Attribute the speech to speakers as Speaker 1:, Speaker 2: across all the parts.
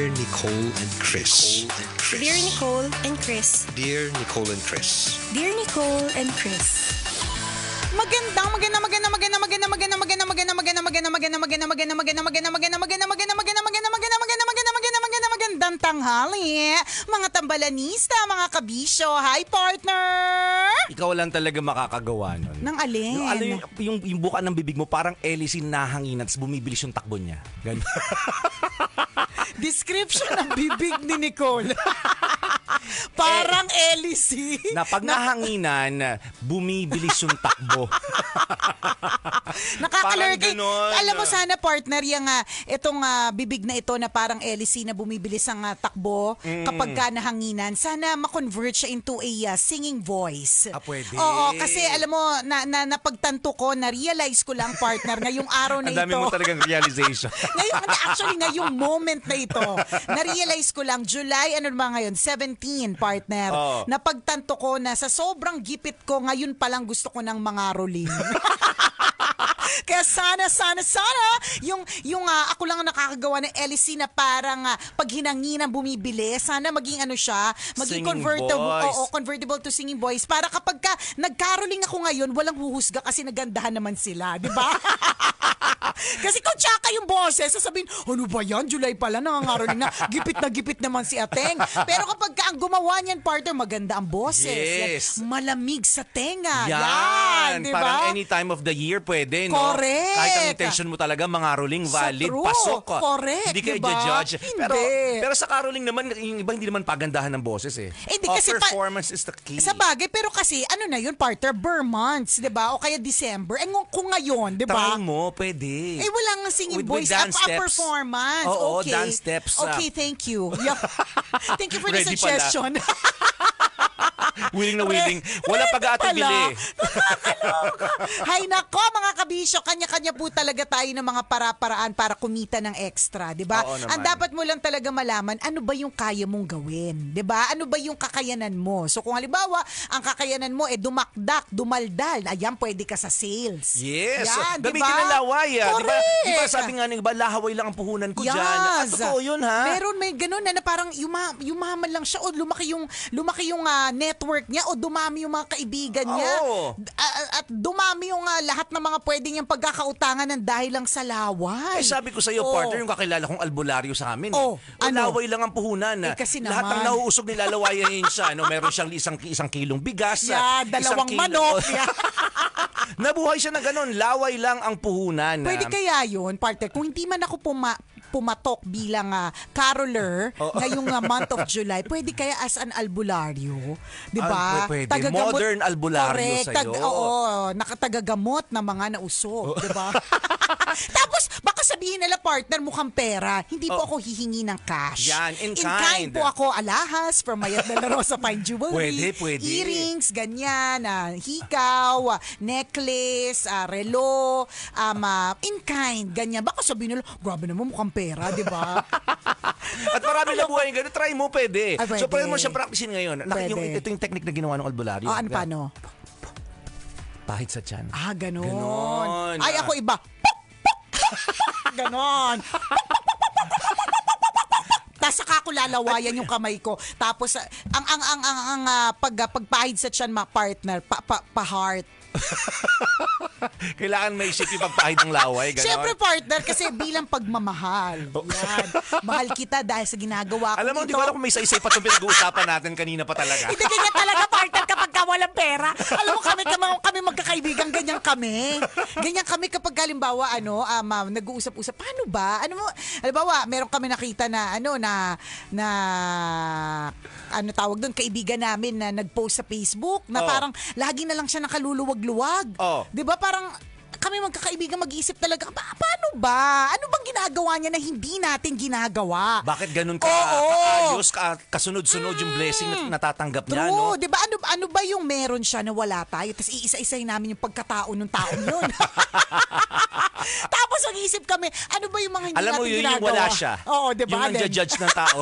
Speaker 1: Dear Nicole and Chris. Nicole and Chris. Dear Nicole and Chris.
Speaker 2: Dear Nicole and Chris. maganda maganda maganda Chris. Maganda, maganda, maganda, maganda, maganda, maganda, maganda, maganda, maganda, maganda, maganda, maganda, maganda, maganda, maganda, maganda, maganda, maganda, maganda, magandang tanghali. Mga tambalanista, mga kabisyo. Hi, partner!
Speaker 1: Ikaw lang talaga makakagawa nun.
Speaker 2: Nang alin? Yung, ano, yung,
Speaker 1: yung, yung buka ng bibig mo, parang Elisin nahanginan at bumibilis yung takbo niya. Ganun.
Speaker 2: Description
Speaker 1: ng bibig ni Nicole. Parang eh, Elise. Na pag nahanginan, bumibilis yung takbo.
Speaker 2: Nakakalurking. Alam mo ah. sana partner yung uh, itong uh, bibig na ito na parang LC e na bumibilis ang uh, takbo mm. kapag ka nahanginan. Sana ma-convert siya into a uh, singing voice.
Speaker 1: Ah, pwede. Oo, kasi alam
Speaker 2: mo, na, na, napagtanto ko, na-realize ko lang partner na yung araw na ito. Ang dami mo
Speaker 1: talagang realization. ngayon,
Speaker 2: actually, ngayong moment na ito, na-realize ko lang, July, ano naman ngayon, 17 partner, oh. napagtanto ko na sa sobrang gipit ko, ngayon palang gusto ko ng mga rolling. Kaya sana, sana, sana, yung, yung uh, ako lang nakakagawa ng LEC na parang uh, ah, pag hinangin bumibili, sana maging ano siya, maging singing convertible, voice. oo, convertible to singing voice para kapag ka, nagkaroling ako ngayon, walang huhusga kasi nagandahan naman sila, di ba? Kasi kung tsaka yung boses, sasabihin, ano ba yan? July pala, nangangaroling na. Gipit na gipit naman si Ateng. Pero kapag ang gumawa niyan, partner, maganda ang boses. Yes. Yan, malamig sa tenga. Yan. yan diba? Parang
Speaker 1: any time of the year pwede, no? Correct. Kahit ang intention mo talaga, mangaroling, valid, so pasok. Correct. Hindi ka diba? i-judge. Pero, pero sa caroling naman, yung iba hindi naman pagandahan ng boses eh. Hindi eh, oh, kasi performance pa- is the key.
Speaker 2: Sa bagay, pero kasi ano na yun, partner, Burr months, di ba? O kaya December. Eh kung ngayon, di ba? Try
Speaker 1: mo, pwede. Eh, wala nga singing with, voice. With dance a, steps. A performance. Oo, okay. dance steps. Ah. Okay,
Speaker 2: thank you. Yep. thank you for the suggestion.
Speaker 1: willing na willing.
Speaker 2: Wala pag-aatang bili. Hay nako mga kabisyo, kanya-kanya po talaga tayo ng mga para-paraan para kumita ng extra, 'di ba? Ang dapat mo lang talaga malaman, ano ba yung kaya mong gawin, 'di ba? Ano ba yung kakayanan mo? So kung halimbawa, ang kakayanan mo eh dumakdak, dumaldal, ayan pwede ka sa sales. Yes. Yan, diba? Gamitin ang laway, ah. 'di ba? 'Di ba sabi
Speaker 1: nga ng ba lahaway lang ang puhunan ko ah, yes. diyan. At totoo 'yun ha.
Speaker 2: Meron may ganun na, eh, na parang yuma, yumaman lang siya o lumaki yung lumaki yung uh, network network niya o dumami yung mga kaibigan ah, niya oh. at dumami yung uh, lahat ng mga pwede niyang pagkakautangan ng
Speaker 1: dahil lang sa laway. Eh sabi ko sa iyo, oh. partner, yung kakilala kong albularyo sa amin. Eh. Oh. Eh. Ano? Laway lang ang puhunan. Eh, ah. kasi naman. Lahat ng nauusog nilalawayan siya. No? Meron siyang isang, isang kilong bigas. Yeah, dalawang kilo, manok. Yeah. Nabuhay siya na ganun, laway lang ang puhunan. Pwede kaya
Speaker 2: yun, partner, kung hindi man ako puma- pumatok bilang uh, caroler oh. ngayong uh, month of July, pwede kaya as an albularyo, 'di ba? Ah, pwede. Tagagamot, Modern albularyo sa'yo. tag, oo, nakatagagamot ng na mga nausok, oh. 'di ba? Tapos baka sabihin nila partner mukhang pera, hindi po oh. ako hihingi ng cash. Yan, in, in kind. kind. po ako alahas from Mayat de la Rosa Fine Jewelry. pwede, pwede. Earrings, ganyan, uh, hikaw, uh, necklace, uh, relo, um, uh, in kind, ganyan. Baka sabihin nila, grabe naman mukhang pera pera, di ba?
Speaker 1: At marami na buhay ganun. Try mo, pwede. Ay, pwede. So, pwede mo siyang practicein ngayon. Nak- Pwede. yung, ito yung technique na ginawa ng albularyo. Oh, ano paano? Pahit sa tiyan. Ah, ganon. Ganon. Ay, ako iba.
Speaker 2: ganon. Tapos saka ko lalawayan yung kamay ko. Tapos ah, ang ang ang ang, ang ah, pag, ah, pagpahid sa tiyan ma partner, pa, pa, pa heart.
Speaker 1: Kailangan may isip yung pagpahid ng laway. Ganon. Siyempre
Speaker 2: partner, kasi bilang pagmamahal. Oh. Yan. Mahal kita dahil sa ginagawa ko Alam mo, dito. di ko
Speaker 1: alam kung may isa-isa pa itong pinag-uusapan natin kanina pa talaga. Hindi ganyan talaga
Speaker 2: partner kapag ka walang pera. Alam mo kami, kami, kami magkakaibigan, ganyan kami. Ganyan kami kapag halimbawa, ano, uh, ma'am, um, nag-uusap-usap, paano ba? Ano mo, halimbawa, meron kami nakita na, ano, na, na, ano tawag doon, kaibigan namin na nag-post sa Facebook na oh. parang lagi na lang siya nakaluluwag-luwag. Oh. Di ba? parang kami magkakaibigan mag-iisip talaga, pa- paano ba? Ano bang ginagawa niya na hindi natin ginagawa?
Speaker 1: Bakit ganun ka, Oo. kaayos, ka, kasunod-sunod yung mm. blessing na natatanggap niya, no? True,
Speaker 2: di ba? Ano, ano ba yung meron siya na wala tayo? Tapos iisa-isahin namin yung pagkatao ng taong yun. Tapos mag-iisip kami, ano ba yung mga hindi Alam mo, natin yun yung ginagawa? wala siya. Oo, di ba? Yung judge
Speaker 1: ng tao.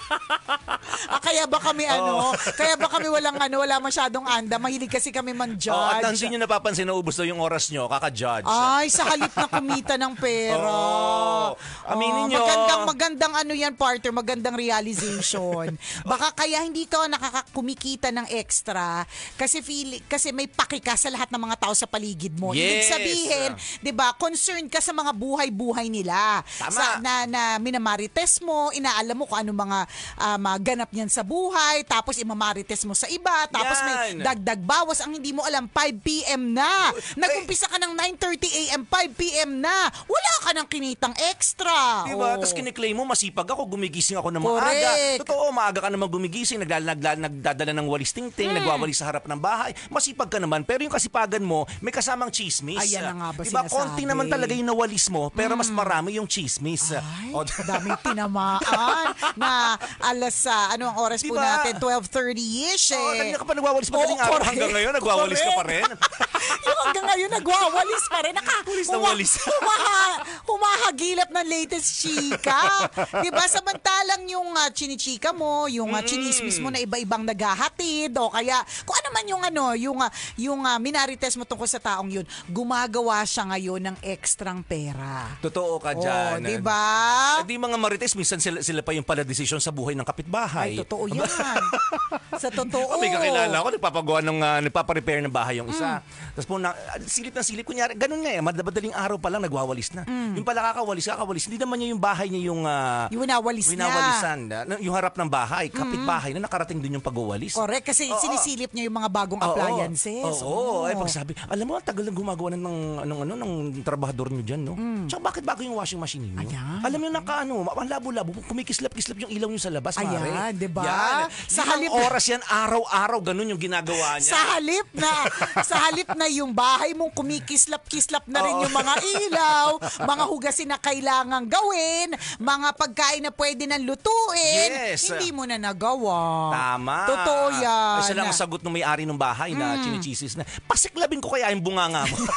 Speaker 1: ah, kaya ba
Speaker 2: kami ano? Kaya ba kami walang ano, wala masyadong anda? Mahilig kasi kami man-judge. Oh, at
Speaker 1: hindi nyo napapansin, na naubos na yung oras nyo, kaka judge. Ay, sa halip na
Speaker 2: kumita ng pero. Oo. Aminin oh, nyo. Magandang, magandang ano yan, partner. Magandang realization. Baka kaya hindi ka nakakakumikita ng extra kasi feel, kasi may paki ka sa lahat ng mga tao sa paligid mo. Yes. Ibig sabihin, yeah. 'di ba, concerned ka sa mga buhay-buhay nila. Tama. Sa na, na minamarites mo, inaalam mo kung ano mga uh, ganap niyan sa buhay, tapos imamarites mo sa iba, tapos Yan. may dagdag bawas ang hindi mo alam 5 PM na. Nagumpisa ka ng 9.30 a.m., 5 p.m.
Speaker 1: na. Wala ka ng kinitang extra. Diba? Oh. Tapos kiniklaim mo, masipag ako, gumigising ako na maaga. Totoo, maaga ka naman gumigising, nagdadala, nagdadala ng walis tingting, hmm. nagwawalis sa harap ng bahay. Masipag ka naman, pero yung kasipagan mo, may kasamang chismis. Ayan na nga ba diba? sinasabi? Konti naman talaga yung nawalis mo, pero hmm. mas marami yung chismis. Ay, o, daming tinamaan
Speaker 2: na alas, uh, ah, ano ang oras diba? po natin? 12.30-ish eh. Oo, oh, kanina ka pa nagwawalis pa oh, hanggang ngayon, nagwawalis ka pa rin. yung hanggang ngayon nagwawalis pa rin. Naka, Walis na walis. humaha, humahagilap ng latest chika. di ba? Samantalang yung uh, chinichika mo, yung uh, chinismis mo mm. na iba-ibang naghahatid o kaya kung ano man yung ano, yung, uh, yung uh, minarites mo tungkol sa taong yun, gumagawa siya ngayon ng ekstrang pera.
Speaker 1: Totoo ka dyan. Oh, di ba? Eh, mga marites, minsan sila, sila pa yung pala desisyon sa buhay ng kapitbahay. Ay, totoo yan. sa totoo. May kakilala ko, nagpapagawa ng, uh, nagpaparepair ng bahay yung isa. Mm. Tapos po, na, silip na silip. Kunyari, ganun nga eh. Madaling araw pa lang nagwawalis na. Mm. Yung pala kakawalis, kakawalis. Hindi naman niya yung bahay niya yung... Uh, yung winawalis winawalisan, na. Ah, na. Yung harap ng bahay, kapitbahay mm na nakarating dun yung pagwawalis. Correct,
Speaker 2: kasi oh, sinisilip oh. niya yung mga bagong oh, appliances. Oo, oh, oh, oh. ay
Speaker 1: pagsabi, alam mo, ang tagal na gumagawa na ng, anong, ano, ng trabahador niyo dyan, no? Mm. Tsaka bakit bago yung washing machine niyo? Alam niyo, naka ano, labo-labo, kumikislap-kislap yung ilaw niyo sa labas, Ayan, mare. Ayan, ba? Yan. Sa halip... oras yan, araw-araw, ganun yung ginagawa niya. sa
Speaker 2: halip na, sa halip na na yung bahay mong kumikislap-kislap na rin Oo. yung mga oh. ilaw, mga hugasin na kailangan gawin, mga pagkain na pwede nang lutuin,
Speaker 1: Yes. hindi mo na nagawa. Tama. Totoo yan. Isa lang ang sagot ng may-ari ng bahay na hmm. chinichisis na, pasiklabin ko kaya yung bunganga mo.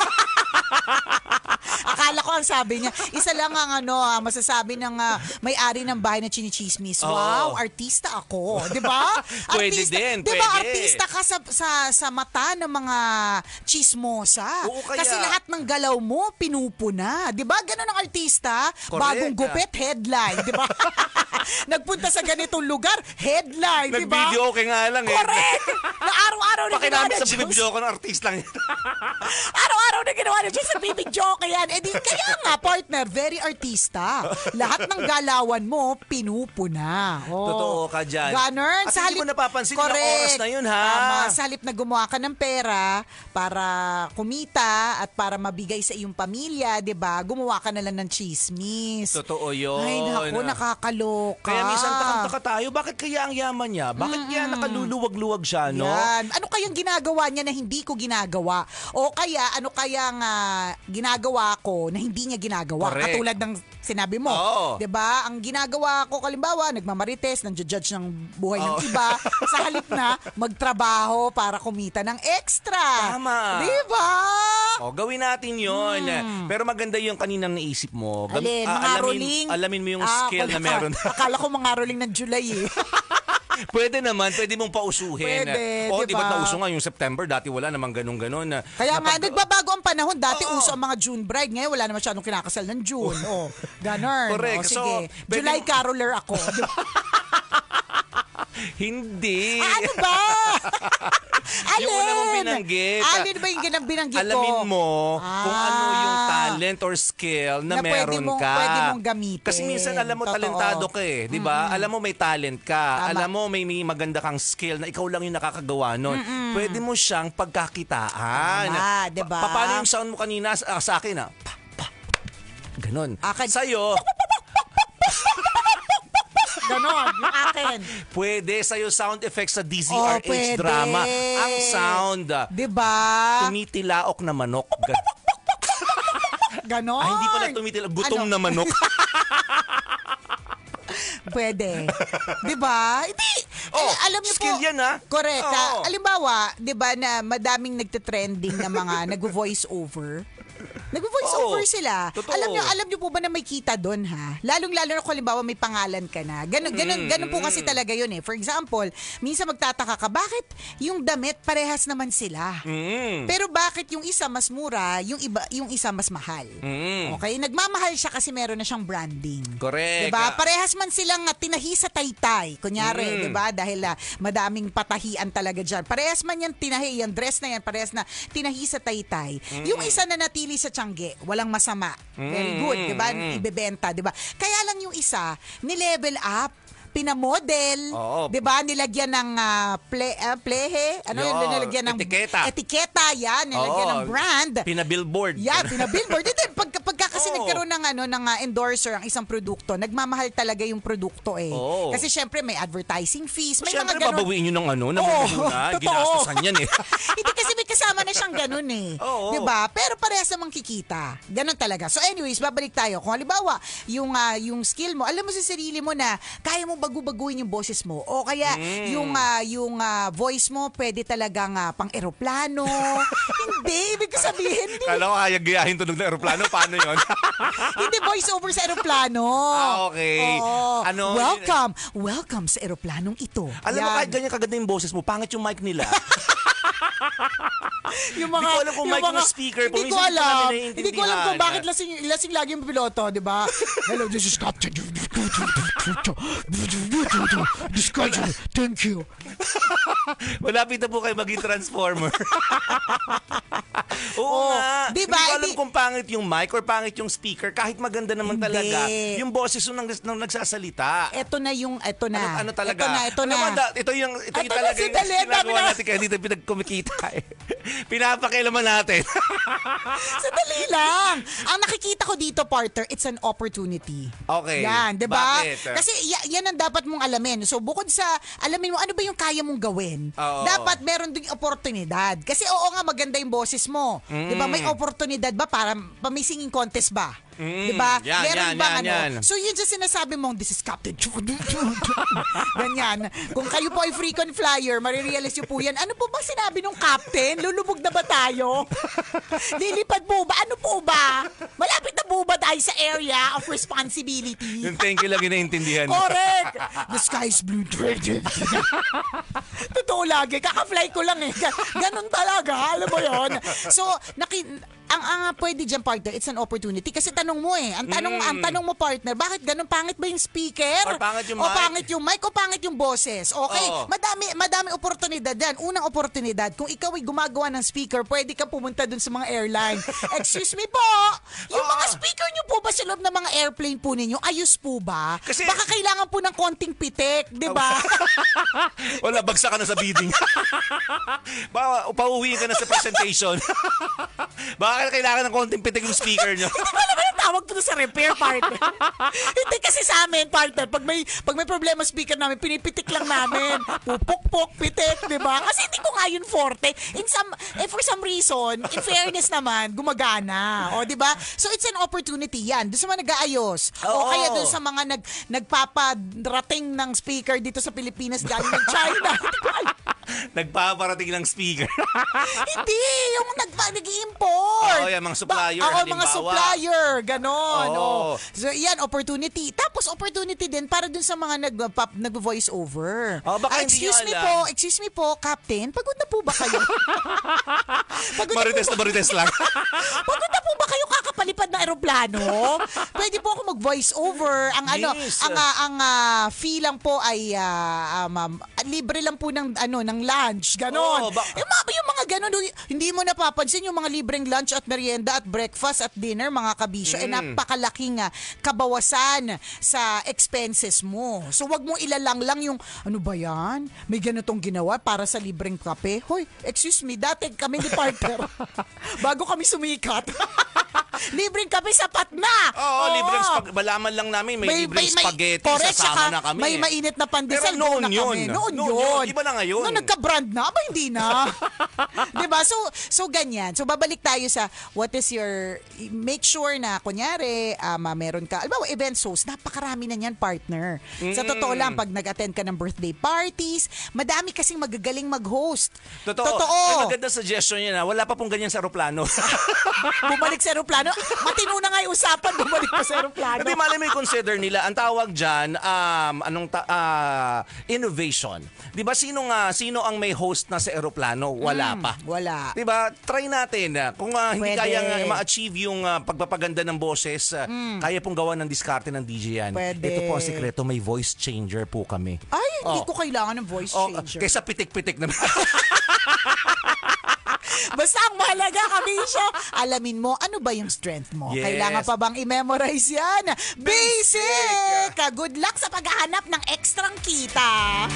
Speaker 2: Akala ko ang sabi niya, isa lang ang ano, ah, masasabi ng ah, may-ari ng bahay na chinichismis. Oo. Wow, artista ako. Di ba? Pwede
Speaker 1: din, Di ba artista
Speaker 2: ka sa, sa, sa mata ng mga chismosa? Oo, kaya- Kasi lahat ng galaw mo, pinupuna. Di ba? Ganun ang artista. Correct. Bagong gupit, headline. Di ba? Nagpunta sa ganitong lugar, headline. Di ba? Nag-video okay nga lang eh. Correct!
Speaker 1: Na araw-araw na ginawa Pakinamit sa ng Diyos. binibidyo ko ng artist lang. Araw-araw na ginawa ng Diyos, nagbibidyo joke yan. E di, kaya nga,
Speaker 2: partner, very artista. Lahat ng galawan mo, pinupuna. Oh. Totoo ka dyan. Ganun. At sa halip, mo napapansin correct, yung oras na yun, ha? Tama. Sa halip na gumawa ka ng pera para kumita at para mabigay sa iyong pamilya, di ba? Gumawa ka na lang ng chismis.
Speaker 1: Totoo yun. Ay, naku,
Speaker 2: nakakaloka. Kaya minsan takang-taka
Speaker 1: tayo. Bakit kaya ang yaman niya? Bakit mm-hmm. kaya nakaluluwag-luwag siya, no? Yan. Ano kayang ginagawa
Speaker 2: niya na hindi ko ginagawa? O kaya, ano kayang uh, ginagawa ko na hindi niya ginagawa. Correct. Katulad ng sinabi mo, oh. 'di ba? Ang ginagawa ko kalimbawa, nagmamarites, nandiyo-judge ng buhay oh. ng iba sa halip na magtrabaho para kumita ng extra. Tama. 'Di diba?
Speaker 1: O, gawin natin 'yon. Hmm. Pero maganda 'yung kaninang naisip mo. Alin, ah, mga alamin, rolling? alamin mo 'yung ah, skill na meron. Akala ko mga rolling ng July eh. pwede naman, pwede mong pausuhin. Pwede, O, di diba? nauso nga yung September? Dati wala namang ganun-ganun.
Speaker 2: Kaya nga, nagbabago ang panahon. Dati Oo. uso ang mga June bride. Ngayon, wala na masyadong kinakasal ng June. oh, ganun. Correct. Oh, o, sige. pwede July mo- caroler ako.
Speaker 1: Hindi. Ah, ano ba? Alin? Yung una mong binanggit. Alin ba yung ginang binanggit ko? Alamin mo ah, kung ano yung talent or skill na, na meron pwede mong, ka. pwede mong gamitin. Kasi minsan alam mo Totoo. talentado ka eh. Di ba? Mm-hmm. Alam mo may talent ka. Tama. Alam mo may, may maganda kang skill na ikaw lang yung nakakagawa nun. Mm-hmm. Pwede mo siyang pagkakitaan. Tama, di ba? Pa- paano yung sound mo kanina sa, uh, sa akin ah? Pa, pa, ganon. Ah, Sa'yo, Ganon, yung akin. Pwede sa'yo sound effects sa DZRH oh, drama. Ang sound. Ah, diba? Tumitilaok na manok. Ganon. Ay, ah, hindi pala tumitilaok. Gutom ano? na manok.
Speaker 2: Pwede. 'Di ba? Hindi. Oh, eh, alam niyo skill po, yan ha? Ah. Correct. Oh. Alimbawa, 'di ba na madaming nagte-trending na mga nag voice over. nagvo voiceover Oo. sila. Totoo. Alam niyo, alam niyo po ba na may kita doon ha? Lalong-lalo na kung halimbawa may pangalan ka na. Ganun, ganun, mm, ganun po kasi talaga yun eh. For example, minsan magtataka ka, bakit yung damit parehas naman sila?
Speaker 1: Mm. Pero
Speaker 2: bakit yung isa mas mura, yung iba yung isa mas mahal?
Speaker 1: Mm. Okay?
Speaker 2: Nagmamahal siya kasi meron na siyang branding.
Speaker 1: Correct. 'Di diba? Parehas
Speaker 2: man silang tinahi sa taytay, kunyari, mm. 'di ba? Dahil uh, madaming patahian talaga diyan. Parehas man yan tinahi, yung dress na yan, parehas na tinahi sa taytay. Mm. Yung isa na natili sa tiangge, walang masama. Very good, 'di ba? Mm. Ibebenta, 'di ba? Kaya lang yung isa, ni level up pinamodel, Oo. 'di ba? Nilagyan ng uh, ple, uh, plehe, ano yun, Yun, nilagyan ng etiketa. Etiketa 'yan, nilagyan Oo. ng brand.
Speaker 1: Pina-billboard. Yeah, pinabillboard. Dito
Speaker 2: pag, pagka kasi Oo. nagkaroon ng, ano, ng uh, endorser ang isang produkto, nagmamahal talaga yung produkto eh. Oo. Kasi syempre may advertising fees, may Siyempre, mga ganun. babawiin nyo
Speaker 1: ng ano, ng Oo, ginastos niyan eh.
Speaker 2: Hindi kasi may kasama na siyang ganun eh. Oo. 'Di ba? Pero parehas namang kikita. Ganun talaga. So anyways, babalik tayo. Kung halimbawa, yung, ah, yung skill mo, alam mo sa sarili mo na kaya mo ba bagu-baguin yung boses mo. O kaya mm. yung uh, yung uh, voice mo pwede talaga uh, ah, pang eroplano. hindi, ibig sabihin.
Speaker 1: Hindi. Kalo ko hayag gayahin tunog ng eroplano. Paano yon? hindi, voice over sa eroplano. Ah, okay. Oo. Ano, welcome. Welcome sa eroplanong ito. Alam Yan. mo, kahit ganyan kaganda yung boses mo, pangit yung mic nila.
Speaker 2: yung mga, hindi ko alam kung mic mga, speaker po. Hindi ko alam. Hindi ko alam kung bakit lasing, lasing lagi yung piloto, di ba? Hello, this is Captain. Discussion. Thank you.
Speaker 1: Malapit na po kayo maging transformer. Oo oh, nga. Diba, hindi ko alam kung pangit yung mic or pangit yung speaker. Kahit maganda naman talaga. Yung boses nung, nung nagsasalita. Ito na yung, ito na. Ano, ano talaga? Ito na, ito na. Ano, ito yung, ito, ito yung talaga si yung ginagawa natin kaya dito pinagkumikita eh. Pinapakilaman natin.
Speaker 2: Sandali lang. Ang nakikita ko dito, partner, it's an opportunity. Okay. Yan, di ba? Kasi y- yan ang dapat mong alamin. So, bukod sa alamin mo, ano ba yung kaya mong gawin? Oo. Dapat meron ding oportunidad. Kasi oo nga, maganda yung boses mo. Mm. Di ba? May mm. oportunidad ba para pa may singing contest ba? Mm, di diba? Yan, Meron yan, bang yan, ano? Yan. So yun just sinasabi mong, this is Captain Ganyan. Kung kayo po ay frequent flyer, marirealize nyo po yan. Ano po ba sinabi nung captain? Lulubog na ba tayo? Lilipad po ba? Ano po ba? Malapit na po ba
Speaker 1: tayo sa area of responsibility? yung thank you lang yung naiintindihan. Correct!
Speaker 2: The sky is blue. Totoo lagi. Kaka-fly ko lang eh. Ganun talaga. Alam mo yon So, naki ang ang ah, pwede diyan partner, it's an opportunity kasi tanong mo eh. Ang tanong mm. ang tanong mo partner, bakit ganun pangit ba yung speaker? Or pangit yung o mic? pangit yung mic o pangit yung boses? Okay, Oo. madami madami oportunidad diyan. Unang oportunidad, kung ikaw ay gumagawa ng speaker, pwede ka pumunta dun sa mga airline. Excuse me po. Yung Oo. mga speaker niyo po ba sa loob ng mga airplane po ninyo? Ayos po ba? Kasi- Baka kailangan po ng konting pitik,
Speaker 1: 'di ba? Wala, bagsak ka na sa bidding. ba, pauwi ka na sa presentation. Baka kailangan ng konting pitik yung speaker nyo.
Speaker 2: tawag po sa repair partner. Hindi kasi sa amin, partner, pag may, pag may problema speaker namin, pinipitik lang namin. Pupukpok, pitik, di ba? Kasi hindi ko nga yun forte. In some, eh, for some reason, in fairness naman, gumagana. O, di ba? So, it's an opportunity yan. Doon sa mga nag-aayos. Oo. O kaya doon sa mga nag, nagpapadrating ng speaker dito sa Pilipinas galing ng China.
Speaker 1: Nagpaparating ng speaker.
Speaker 2: Hindi, yung nag- nag-import. Oo, yung mga supplier. Oo, mga supplier. Ganun ganon. Oh. So, yan, opportunity. Tapos, opportunity din para dun sa mga nag-pop, uh, nag-voice over. Oh, baka ah, excuse me po, excuse me po, Captain, pagod na po ba kayo?
Speaker 3: pagod marites na, ba? na marites lang.
Speaker 2: pagod na po ba kayo kakapalipad ng aeroplano? Pwede po ako mag-voice over. Ang ano, yes. ano, ang, uh, ang uh, fee lang po ay uh, um, um, libre lang po ng ano ng lunch, ganon. Oh, yung, mga, yung mga ganon, hindi mo napapansin yung mga libreng lunch at merienda at breakfast at dinner, mga kabisyo. Mm-hmm. Mm. napakalaking ah, kabawasan sa expenses mo. So wag mo ilalang lang yung ano ba yan? May ganitong ginawa para sa libreng kape. Hoy, excuse me, dati kami ni partner. bago kami sumikat. libreng kape sapat na. Oo, Oo. libreng spag-
Speaker 1: malaman lang namin may, libreng spaghetti correct, saka na kami. May mainit
Speaker 2: na pandesal Pero noon na yun. kami. Noon, Noon yun. yun. Iba na ngayon. Noon nagka-brand na, aba hindi na. 'Di ba? So so ganyan. So babalik tayo sa what is your make sure na kunyari um, ah, meron ka. Alam mo, event shows, napakarami na niyan partner. Sa totoo lang pag nag-attend ka ng birthday parties, madami kasing magagaling mag-host. Totoo. Ay, maganda
Speaker 1: suggestion niya na wala pa pong ganyan sa aeroplano. Bumalik sa eroplano. Matino na nga yung usapan, bumalik pa sa eroplano. Hindi, mali may consider nila. Ang tawag dyan, um, anong ta- uh, innovation. Di ba, sino nga, sino ang may host na sa eroplano? Wala mm, pa.
Speaker 2: Wala. Di
Speaker 1: ba, try natin. Kung uh, hindi Pwede. kaya nga eh, ma-achieve yung uh, pagpapaganda ng boses, uh, mm. kaya pong gawa ng diskarte ng DJ yan. Pwede. Ito po ang sikreto, may voice changer po kami.
Speaker 2: Ay, hindi oh. ko kailangan ng voice oh, changer. Oh, kaysa pitik-pitik na. Basta ang mahalaga, Kamisha, alamin mo ano ba yung strength mo. Yes. Kailangan pa bang i-memorize yan? Basic! Basic. Good luck sa paghahanap ng ekstrang kita.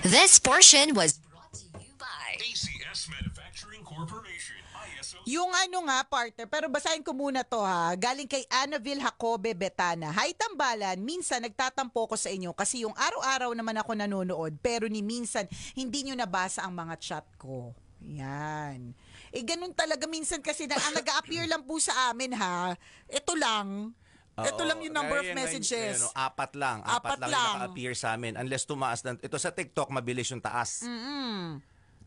Speaker 2: This portion was brought to you by ACS
Speaker 3: Manufacturing Corporation. Yung
Speaker 2: ano nga, partner, pero basahin ko muna to ha. Galing kay Annaville Jacobe Betana. Hi, tambalan. Minsan nagtatampo ko sa inyo kasi yung araw-araw naman ako nanonood pero ni minsan hindi nyo nabasa ang mga chat ko. Yan. Eh, ganun talaga. Minsan kasi na, ang nag-appear lang po sa amin, ha? Ito lang.
Speaker 1: ito lang yung number of messages. Ayun, ayun, oh, apat lang. Apat, apat lang, lang. yung naka-appear sa amin. Unless tumaas na. Ito sa TikTok, mabilis yung taas.
Speaker 2: Mm-mm.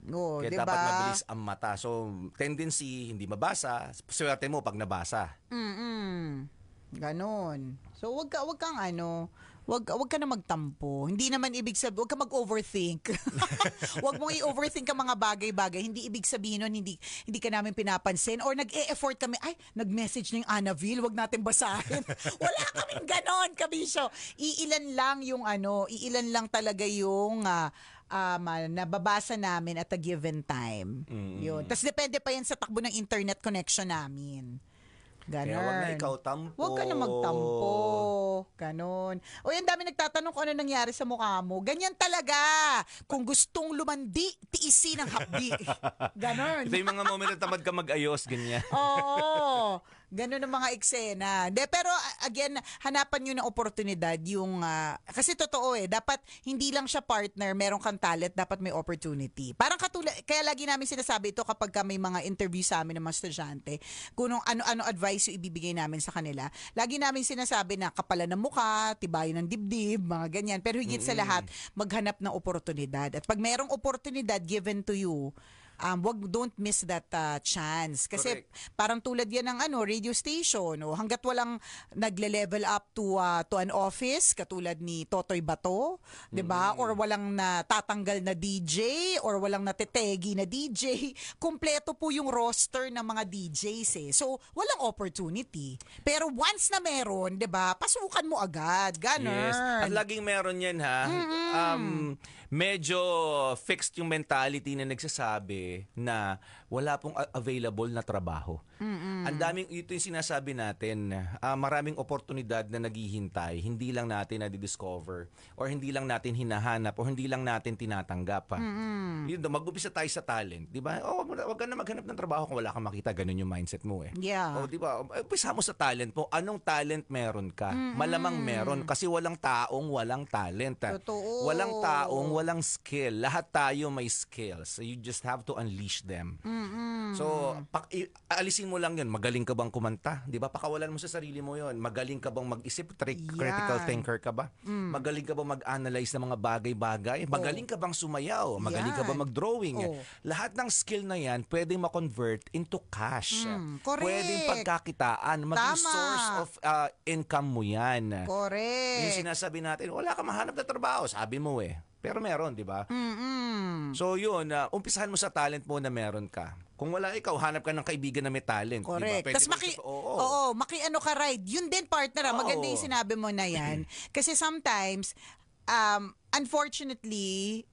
Speaker 1: Oo, oh, Kaya diba? dapat mabilis ang mata. So, tendency, hindi mabasa. Swerte mo pag nabasa.
Speaker 2: Mm-mm. Ganon. So, wag, ka, wag kang ano wag wag ka na magtampo. Hindi naman ibig sabihin, wag ka mag-overthink.
Speaker 3: wag mong
Speaker 2: i-overthink ang mga bagay-bagay. Hindi ibig sabihin nun, hindi, hindi ka namin pinapansin. Or nag-e-effort kami, ay, nag-message na yung Annaville, wag natin basahin.
Speaker 3: Wala kaming
Speaker 2: ganon, kabisyo. Iilan lang yung ano, iilan lang talaga yung uh, um, ah, nababasa namin at a given time. Mm. Yun. Tapos depende pa yan sa takbo ng internet connection namin.
Speaker 1: Ganon. Kaya huwag na ikaw tampo. Huwag ka na magtampo.
Speaker 2: Ganon. O yan, dami nagtatanong kung ano nangyari sa mukha mo. Ganyan talaga. Kung gustong lumandi, tiisin ang hapdi.
Speaker 1: Ganon. Ito yung mga moment na tamad ka mag-ayos, ganyan.
Speaker 2: Oo. Ganun ang mga eksena. De, pero again, hanapan nyo ng oportunidad yung, uh, kasi totoo eh, dapat hindi lang siya partner, meron kang talent, dapat may opportunity. Parang katulad, kaya lagi namin sinasabi ito kapag may mga interview sa amin ng mga estudyante, kung ano-ano advice yung ibibigay namin sa kanila. Lagi namin sinasabi na kapalan ng mukha, tibay ng dibdib, mga ganyan. Pero higit mm-hmm. sa mm. lahat, maghanap ng oportunidad. At pag merong oportunidad given to you, um, wag don't miss that uh, chance kasi Correct. parang tulad yan ng ano radio station o oh. hanggat walang nagle-level up to uh, to an office katulad ni Totoy Bato, 'di ba? Mm-hmm. Or walang natatanggal na DJ or walang natetegi na DJ, kumpleto po yung roster ng mga DJs eh. So, walang opportunity. Pero once na meron, 'di ba? Pasukan mo agad, ganun. Yes. At laging
Speaker 1: meron 'yan ha. Mm-hmm. Um medyo fixed yung mentality na nagsasabi na wala pong available na trabaho. Mm-mm. Ang daming ito yung sinasabi natin, uh, maraming oportunidad na naghihintay, hindi lang natin na-discover or hindi lang natin hinahanap o hindi lang natin tinatanggap. mm Yun, mag-upisa tayo sa talent, 'di ba? Oh, wag ka na maghanap ng trabaho kung wala kang makita, ganun yung mindset mo eh. Yeah. Oh, 'di ba? Oh, Upisa mo sa talent mo. Anong talent meron ka? Mm-mm. Malamang meron kasi walang taong walang talent. Ah. Totoo. Walang taong walang skill. Lahat tayo may skills. So you just have to unleash them.
Speaker 3: Mm-mm. So,
Speaker 1: pak- alisin mo lang yun. Magaling ka bang kumanta? Di ba? Pakawalan mo sa sarili mo yon Magaling ka bang mag-isip? Tri- Yan. Critical thinker ka ba? Mm. Magaling ka bang mag-analyze ng mga bagay-bagay? Oh. Magaling ka bang sumayaw? Magaling ka Yan. bang mag-drawing? Oo. Oh. Lahat ng skill na yan, pwedeng ma-convert into cash. Mm, Pwedeng pagkakitaan. Maging Tama. source of uh, income mo yan. Correct. Yung sinasabi natin, wala ka mahanap na trabaho. Sabi mo eh. Pero meron, di ba? So yun, uh, umpisahan mo sa talent mo na meron ka. Kung wala ikaw, hanap ka ng kaibigan na may talent. Correct. Diba? Pwede Tapos maki,
Speaker 2: sa, oo, oo. oo, maki ano ka ride. Yun din partner, ah. oo. maganda yung sinabi mo na yan. Kasi sometimes, um, unfortunately,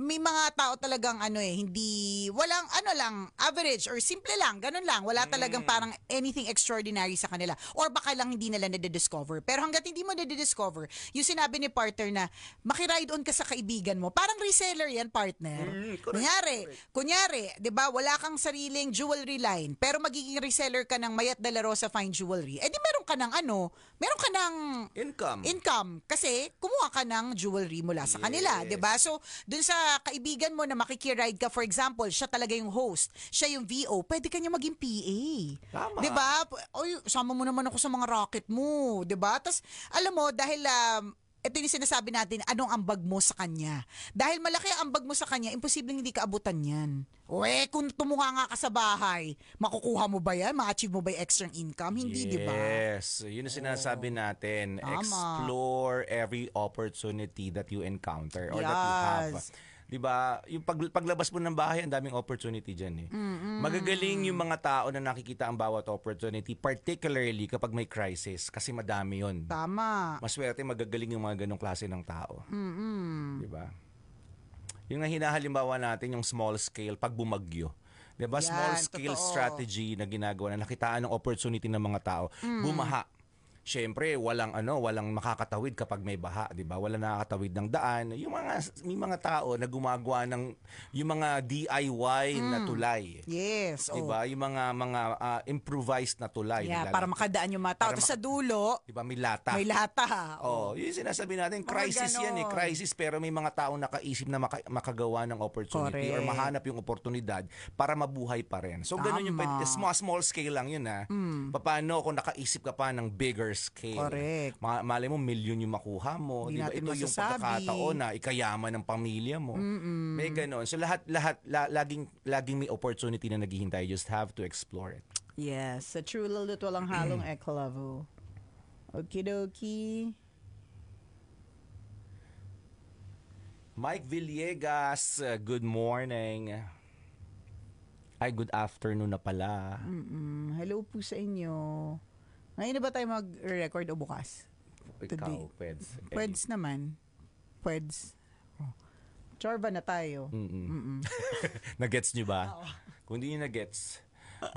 Speaker 2: may mga tao talagang ano eh, hindi, walang ano lang, average or simple lang, ganun lang. Wala talagang mm. parang anything extraordinary sa kanila. Or baka lang hindi nila nade-discover. Pero hanggat hindi mo nade-discover, yung sinabi ni partner na, makiride on ka sa kaibigan mo, parang reseller yan, partner. Mm, correct, kunyari, correct. kunyari, di ba, wala kang sariling jewelry line, pero magiging reseller ka ng Mayat de la Rosa Fine Jewelry. Eh di meron ka ng ano, meron ka ng income. Income. Kasi kumuha ka ng jewelry mula sa yes. kanila, di ba? So, dun sa kaibigan mo na makikiride ka, for example, siya talaga yung host, siya yung VO, pwede ka niya maging PA. Tama. ba? Diba? Oy, sama mo naman ako sa mga rocket mo, ba? Diba? Tapos, alam mo, dahil um, ito yung sinasabi natin, anong ambag mo sa kanya? Dahil malaki ang ambag mo sa kanya, imposible hindi ka abutan yan. Uwe, eh, kung tumunga nga ka sa bahay, makukuha mo ba yan? Ma-achieve mo ba yung extra income? Hindi, yes. di ba?
Speaker 1: Yes. Yun yung sinasabi oh. natin. Tama. Explore every opportunity that you encounter or yes. that you have. 'di ba? Yung pag, paglabas mo ng bahay, ang daming opportunity diyan eh.
Speaker 2: Mm-mm. Magagaling yung
Speaker 1: mga tao na nakikita ang bawat opportunity, particularly kapag may crisis kasi madami 'yon. Tama. Maswerte magagaling yung mga ganong klase ng tao.
Speaker 3: Mm-mm. 'Di
Speaker 1: ba? Yung hinahalimbawa natin yung small scale pag bumagyo. 'Di ba? Small scale totoo. strategy na ginagawa na nakitaan ng opportunity ng mga tao. Mm. Bumaha syempre walang ano, walang makakatawid kapag may baha, 'di ba? Wala nakakatawid ng daan. Yung mga may mga tao na gumagawa ng yung mga DIY mm. na tulay. Yes, 'di ba? Oh. Yung mga mga uh, improvised na tulay yeah, para makadaan yung mga tao. Tapos sa dulo, 'di ba, may lata. May lata. Oh, oh yung sinasabi natin, crisis oh, 'yan eh, crisis pero may mga tao nakaisip na maka- makagawa ng opportunity Correct. or mahanap yung oportunidad para mabuhay pa rin. So ganoon ganun yung small small scale lang yun ha. Mm. Paano kung nakaisip ka pa ng bigger smaller scale. Correct. Ma- mali mo, million yung makuha mo. Di diba? Ito masasabi. yung pagkakataon na ikayaman ng pamilya mo. Mm-mm. May ganun. So lahat, lahat, la- laging, laging may opportunity na naghihintay. You just have to explore it.
Speaker 2: Yes. Sa true love, walang halong mm. eklavo. Okie dokie.
Speaker 1: Mike Villegas, uh, good morning. Ay, good afternoon na pala.
Speaker 2: Mm-mm. Hello po sa inyo. Ngayon na ba tayo mag-record o bukas?
Speaker 1: Ikaw, pweds. Eh. Pweds
Speaker 2: naman. Pweds. Oh. Chorba na tayo.
Speaker 1: Mm-mm. Mm-mm. Nagets nyo ba? Oo. Kung hindi nyo nagets,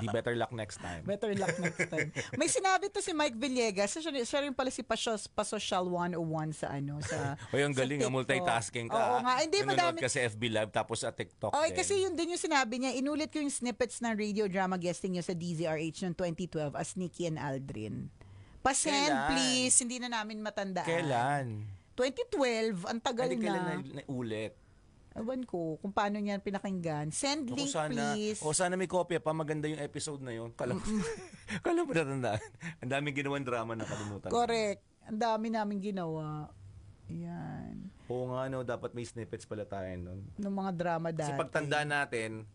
Speaker 1: Di better luck next time. Better luck next time.
Speaker 2: May sinabi to si Mike Villegas. Siya, siya rin pala si Pasos, Pasosyal 101 sa ano. Sa,
Speaker 1: o yung galing, ang ah, multitasking ka. Oo nga. Hindi, madami. kasi FB Live tapos sa TikTok. Okay, din. kasi
Speaker 2: yun din yung sinabi niya. Inulit ko yung snippets ng radio drama guesting niyo sa DZRH noong 2012 as Nikki and Aldrin. Pasend, Kailan? please. Hindi na namin matandaan. Kailan? 2012, ang tagal Ay, na. Kailan
Speaker 1: na, na ulit?
Speaker 2: Ewan ko kung paano niyan pinakinggan. Send link, o sana, please. O oh,
Speaker 1: sana may kopya pa. Maganda yung episode na yun. Kala, kala mo natandaan. Ang daming ginawang drama na kalimutan.
Speaker 2: Correct. Ang dami namin ginawa. Yan.
Speaker 1: Oo nga, no, dapat may snippets pala tayo nun.
Speaker 2: Ng mga drama dati. Kasi
Speaker 1: pagtanda natin,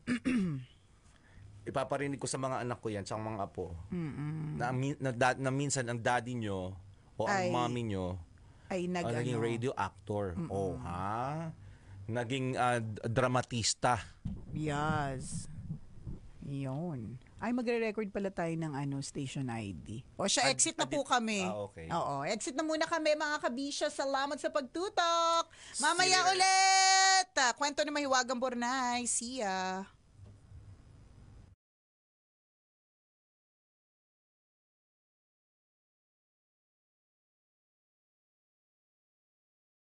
Speaker 1: ipaparinig ko sa mga anak ko yan, sa mga apo,
Speaker 2: mm na,
Speaker 1: na, na, na minsan ang daddy nyo o ang ay, mommy nyo
Speaker 2: ay nag, uh, naging ano, radio
Speaker 1: actor. mm Oh, ha? naging uh, dramatista.
Speaker 2: Yes. Yun. Ay, magre-record pala tayo ng ano, station ID. O siya, exit na po kami. Ah, okay. Oo, exit na muna kami mga kabisya. Salamat sa pagtutok. Mamaya ulit. Ah, kwento ni Mahiwagang Bornay. See ya.